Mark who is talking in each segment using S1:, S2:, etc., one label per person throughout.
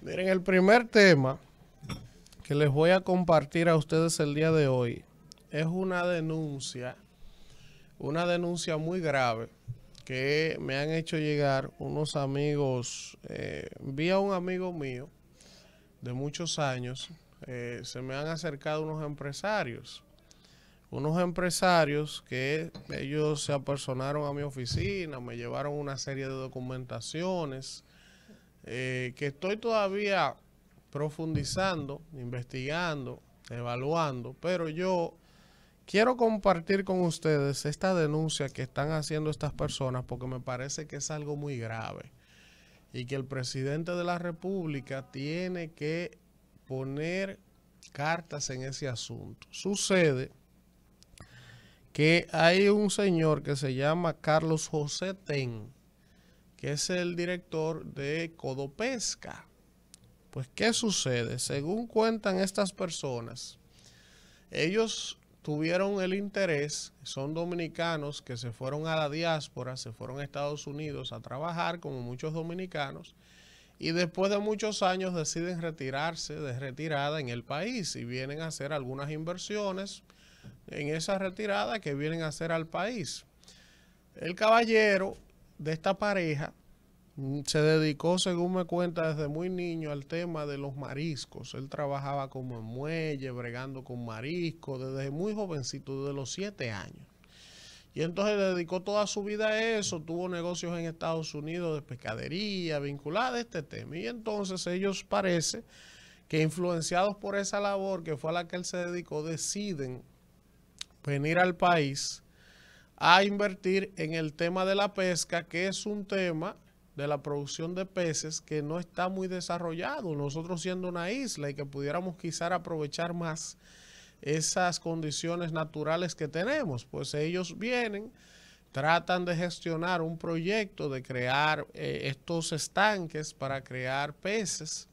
S1: Miren, el primer tema que les voy a compartir a ustedes el día de hoy es una denuncia, una denuncia muy grave que me han hecho llegar unos amigos, eh, vi a un amigo mío de muchos años, eh, se me han acercado unos empresarios, unos empresarios que ellos se apersonaron a mi oficina, me llevaron una serie de documentaciones, eh, que estoy todavía profundizando, investigando, evaluando, pero yo quiero compartir con ustedes esta denuncia que están haciendo estas personas porque me parece que es algo muy grave y que el presidente de la República tiene que poner cartas en ese asunto. Sucede que hay un señor que se llama Carlos José Ten, que es el director de Codopesca. Pues, ¿qué sucede? Según cuentan estas personas, ellos tuvieron el interés, son dominicanos que se fueron a la diáspora, se fueron a Estados Unidos a trabajar, como muchos dominicanos, y después de muchos años deciden retirarse de retirada en el país y vienen a hacer algunas inversiones en esa retirada que vienen a hacer al país. El caballero de esta pareja mm, se dedicó, según me cuenta, desde muy niño al tema de los mariscos. Él trabajaba como en muelle, bregando con mariscos, desde muy jovencito, desde los siete años. Y entonces dedicó toda su vida a eso, tuvo negocios en Estados Unidos de pescadería, vinculada a este tema. Y entonces ellos parece que influenciados por esa labor que fue a la que él se dedicó, deciden venir al país a invertir en el tema de la pesca, que es un tema de la producción de peces que no está muy desarrollado. Nosotros siendo una isla y que pudiéramos quizás aprovechar más esas condiciones naturales que tenemos, pues ellos vienen, tratan de gestionar un proyecto de crear eh, estos estanques para crear peces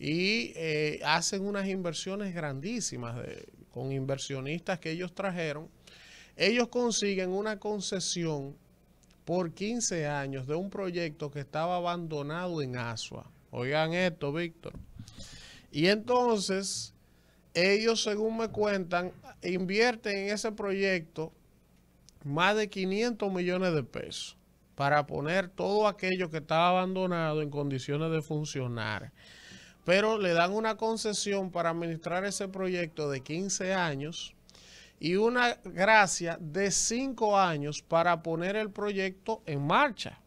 S1: y eh, hacen unas inversiones grandísimas con inversionistas que ellos trajeron ellos consiguen una concesión por 15 años de un proyecto que estaba abandonado en Asua. Oigan esto, Víctor. Y entonces, ellos, según me cuentan, invierten en ese proyecto más de 500 millones de pesos para poner todo aquello que estaba abandonado en condiciones de funcionar. Pero le dan una concesión para administrar ese proyecto de 15 años y una gracia de cinco años para poner el proyecto en marcha,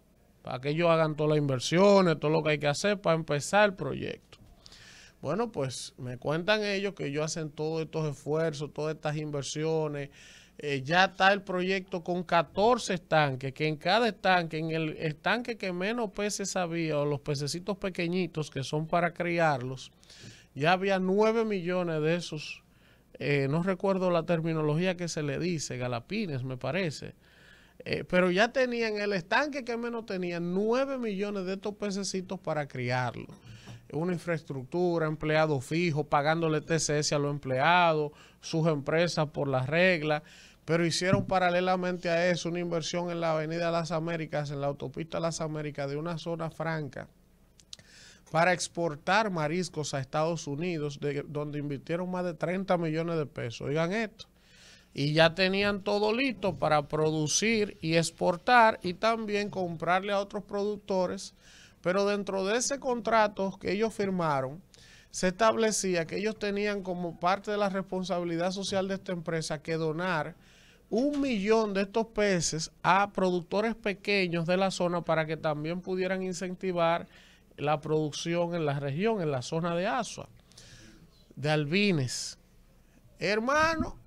S1: para que ellos hagan todas las inversiones, todo lo que hay que hacer para empezar el proyecto. Bueno, pues me cuentan ellos que ellos hacen todos estos esfuerzos, todas estas inversiones. Eh, ya está el proyecto con 14 estanques, que en cada estanque, en el estanque que menos peces había, o los pececitos pequeñitos que son para criarlos, ya había 9 millones de esos eh, no recuerdo la terminología que se le dice, galapines me parece, eh, pero ya tenían el estanque que menos tenían 9 millones de estos pececitos para criarlo. Una infraestructura, empleados fijos, pagándole TCS a los empleados, sus empresas por las reglas, pero hicieron paralelamente a eso una inversión en la Avenida Las Américas, en la autopista Las Américas, de una zona franca para exportar mariscos a Estados Unidos, donde invirtieron más de 30 millones de pesos. Oigan esto. Y ya tenían todo listo para producir y exportar y también comprarle a otros productores. Pero dentro de ese contrato que ellos firmaron, se establecía que ellos tenían como parte de la responsabilidad social de esta empresa que donar un millón de estos peces a productores pequeños de la zona para que también pudieran incentivar la producción en la región, en la zona de Asua, de Albines. Hermano,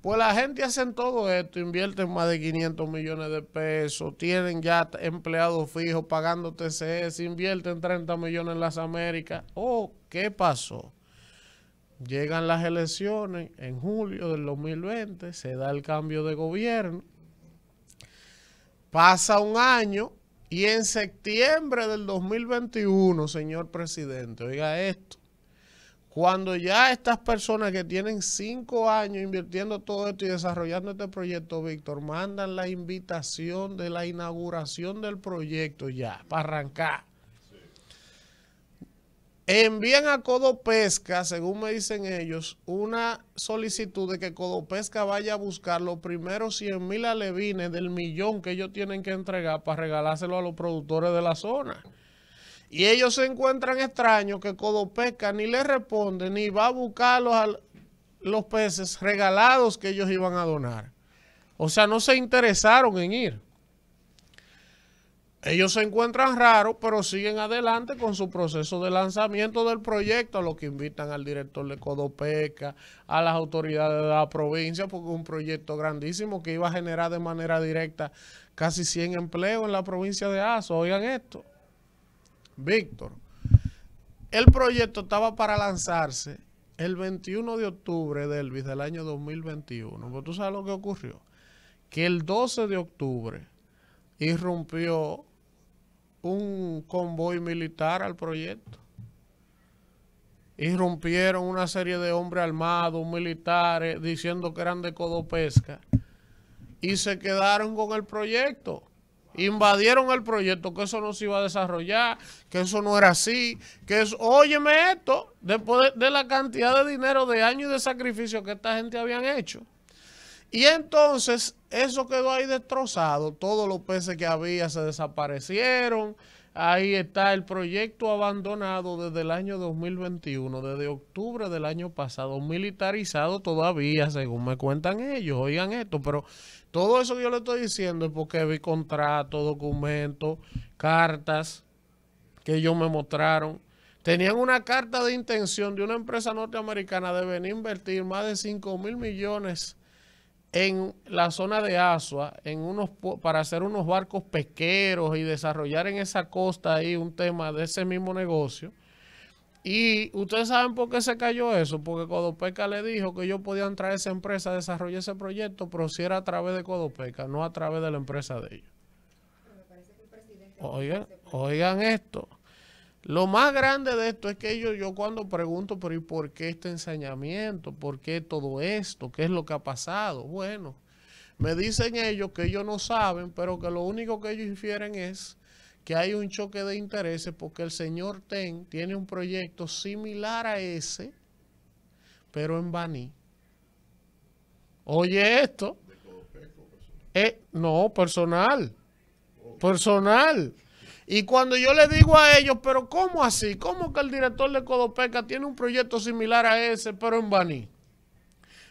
S1: pues la gente hace todo esto, invierten más de 500 millones de pesos, tienen ya empleados fijos pagando TCS, invierten 30 millones en las Américas. Oh, ¿qué pasó? Llegan las elecciones en julio del 2020, se da el cambio de gobierno. Pasa un año, y en septiembre del 2021, señor presidente, oiga esto, cuando ya estas personas que tienen cinco años invirtiendo todo esto y desarrollando este proyecto, Víctor, mandan la invitación de la inauguración del proyecto ya, para arrancar. Envían a Codopesca, según me dicen ellos, una solicitud de que Codopesca vaya a buscar los primeros 100 mil alevines del millón que ellos tienen que entregar para regalárselo a los productores de la zona. Y ellos se encuentran extraños que Codopesca ni le responde ni va a buscar los peces regalados que ellos iban a donar. O sea, no se interesaron en ir. Ellos se encuentran raros, pero siguen adelante con su proceso de lanzamiento del proyecto, a los que invitan al director de Codopeca, a las autoridades de la provincia, porque es un proyecto grandísimo que iba a generar de manera directa casi 100 empleos en la provincia de Aso. Oigan esto. Víctor, el proyecto estaba para lanzarse el 21 de octubre del, del año 2021. Pero pues, tú sabes lo que ocurrió. Que el 12 de octubre irrumpió un convoy militar al proyecto. Irrumpieron una serie de hombres armados, militares, diciendo que eran de Codopesca. Y se quedaron con el proyecto. Invadieron el proyecto, que eso no se iba a desarrollar, que eso no era así, que es, óyeme esto, después de, la cantidad de dinero, de años y de sacrificio que esta gente habían hecho. Y entonces eso quedó ahí destrozado. Todos los peces que había se desaparecieron. Ahí está el proyecto abandonado desde el año 2021, desde octubre del año pasado, militarizado todavía, según me cuentan ellos. Oigan esto, pero todo eso que yo le estoy diciendo es porque vi contratos, documentos, cartas que ellos me mostraron. Tenían una carta de intención de una empresa norteamericana de venir a invertir más de 5 mil millones en la zona de Asua, en unos, para hacer unos barcos pesqueros y desarrollar en esa costa ahí un tema de ese mismo negocio. Y ustedes saben por qué se cayó eso, porque Codopeca le dijo que ellos podían traer esa empresa desarrollar ese proyecto, pero si era a través de Codopeca, no a través de la empresa de ellos. Oigan, oigan esto. Lo más grande de esto es que yo, yo cuando pregunto, ¿y por qué este enseñamiento? ¿Por qué todo esto? ¿Qué es lo que ha pasado? Bueno, me dicen ellos que ellos no saben, pero que lo único que ellos infieren es que hay un choque de intereses porque el señor Ten tiene un proyecto similar a ese, pero en BANI. Oye esto. Eh, no, personal. Personal. Y cuando yo le digo a ellos, pero ¿cómo así? ¿Cómo que el director de Codopeca tiene un proyecto similar a ese, pero en Bani?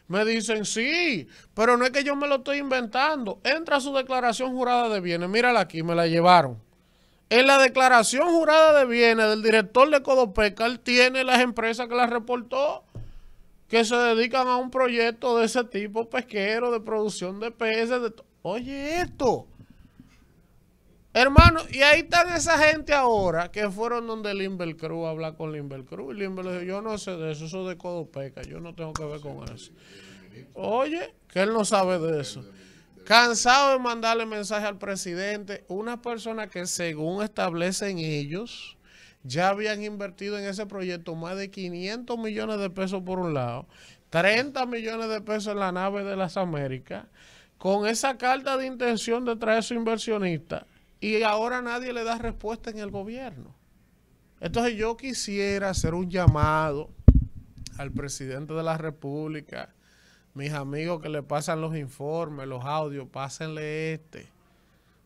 S1: Me dicen, sí, pero no es que yo me lo estoy inventando. Entra su declaración jurada de bienes. Mírala aquí, me la llevaron. En la declaración jurada de bienes del director de Codopeca, él tiene las empresas que las reportó que se dedican a un proyecto de ese tipo pesquero, de producción de peces. De Oye, esto. Hermano, y ahí están esa gente ahora que fueron donde Limber Cruz a hablar con Limber Cruz. Y Limber dijo, yo no sé de eso, eso de peca yo no tengo que ver con eso. Oye, que él no sabe de eso. Cansado de mandarle mensaje al presidente, una persona que según establecen ellos, ya habían invertido en ese proyecto más de 500 millones de pesos por un lado, 30 millones de pesos en la nave de las Américas, con esa carta de intención de traer su inversionista y ahora nadie le da respuesta en el gobierno. Entonces yo quisiera hacer un llamado al presidente de la República, mis amigos que le pasan los informes, los audios, pásenle este,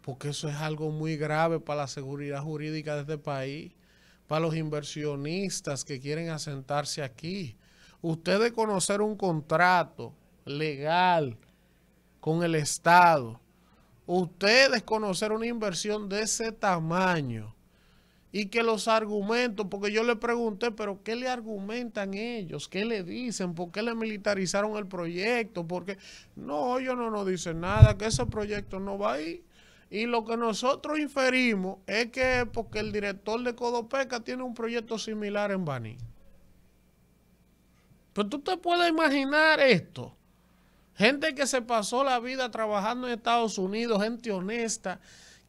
S1: porque eso es algo muy grave para la seguridad jurídica de este país, para los inversionistas que quieren asentarse aquí. Ustedes conocer un contrato legal con el Estado ustedes conocer una inversión de ese tamaño y que los argumentos, porque yo le pregunté, pero ¿qué le argumentan ellos? ¿Qué le dicen? ¿Por qué le militarizaron el proyecto? Porque no, ellos no nos dicen nada, que ese proyecto no va ahí. Y lo que nosotros inferimos es que porque el director de Codopeca tiene un proyecto similar en Baní. Pero tú te puedes imaginar esto. Gente que se pasó la vida trabajando en Estados Unidos, gente honesta,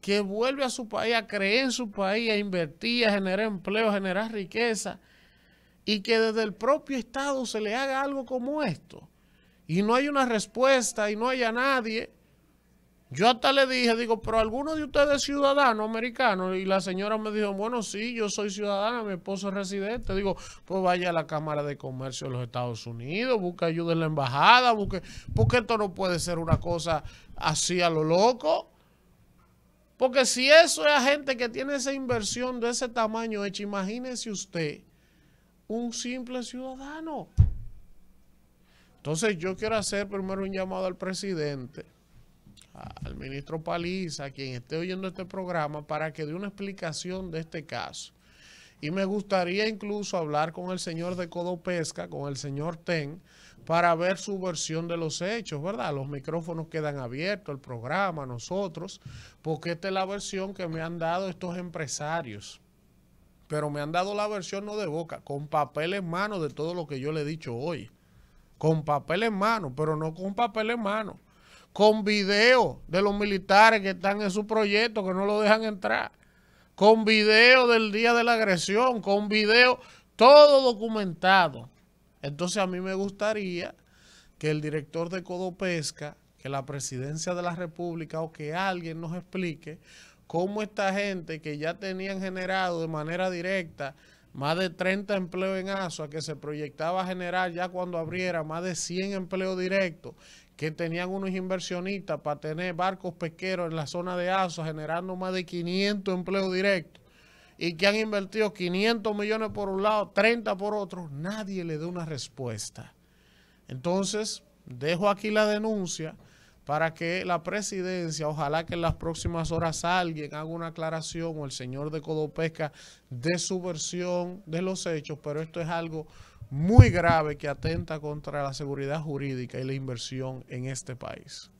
S1: que vuelve a su país, a creer en su país, a invertir, a generar empleo, a generar riqueza, y que desde el propio Estado se le haga algo como esto. Y no hay una respuesta y no haya nadie yo hasta le dije, digo, pero alguno de ustedes es ciudadano americano. Y la señora me dijo, bueno, sí, yo soy ciudadana, mi esposo es residente. Digo, pues vaya a la Cámara de Comercio de los Estados Unidos, busque ayuda en la embajada, busque, porque esto no puede ser una cosa así a lo loco. Porque si eso es a gente que tiene esa inversión de ese tamaño hecha, imagínese usted un simple ciudadano. Entonces yo quiero hacer primero un llamado al presidente al ministro Paliza, a quien esté oyendo este programa, para que dé una explicación de este caso. Y me gustaría incluso hablar con el señor de Codopesca, con el señor Ten, para ver su versión de los hechos, ¿verdad? Los micrófonos quedan abiertos, el programa, nosotros, porque esta es la versión que me han dado estos empresarios. Pero me han dado la versión no de boca, con papel en mano de todo lo que yo le he dicho hoy. Con papel en mano, pero no con papel en mano con video de los militares que están en su proyecto, que no lo dejan entrar, con video del día de la agresión, con video, todo documentado. Entonces a mí me gustaría que el director de Codopesca, que la presidencia de la República o que alguien nos explique cómo esta gente que ya tenían generado de manera directa más de 30 empleos en ASOA que se proyectaba generar ya cuando abriera más de 100 empleos directos que tenían unos inversionistas para tener barcos pesqueros en la zona de ASOA generando más de 500 empleos directos y que han invertido 500 millones por un lado, 30 por otro, nadie le dio una respuesta. Entonces, dejo aquí la denuncia para que la presidencia, ojalá que en las próximas horas alguien haga una aclaración o el señor de Codopesca de su versión de los hechos, pero esto es algo muy grave que atenta contra la seguridad jurídica y la inversión en este país.